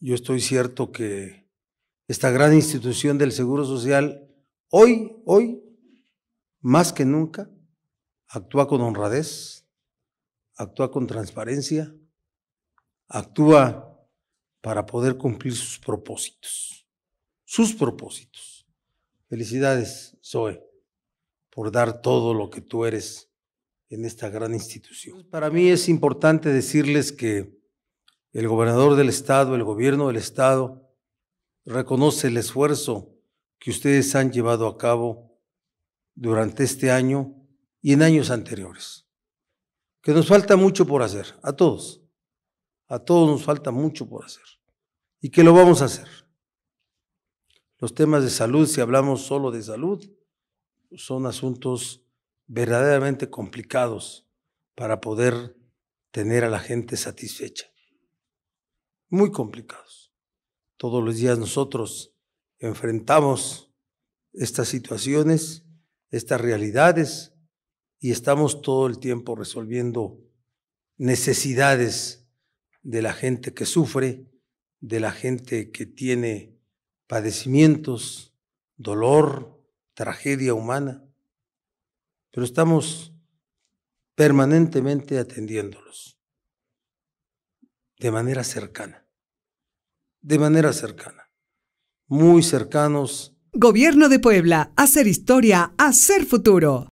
yo estoy cierto que esta gran institución del Seguro Social, hoy, hoy, más que nunca, actúa con honradez, actúa con transparencia, actúa para poder cumplir sus propósitos, sus propósitos. Felicidades, Zoe, por dar todo lo que tú eres en esta gran institución. Pues, para mí es importante decirles que el gobernador del estado, el gobierno del estado, reconoce el esfuerzo que ustedes han llevado a cabo durante este año y en años anteriores. Que nos falta mucho por hacer, a todos. A todos nos falta mucho por hacer. Y que lo vamos a hacer. Los temas de salud, si hablamos solo de salud, son asuntos verdaderamente complicados para poder tener a la gente satisfecha muy complicados. Todos los días nosotros enfrentamos estas situaciones, estas realidades, y estamos todo el tiempo resolviendo necesidades de la gente que sufre, de la gente que tiene padecimientos, dolor, tragedia humana, pero estamos permanentemente atendiéndolos de manera cercana, de manera cercana, muy cercanos. Gobierno de Puebla, hacer historia, hacer futuro.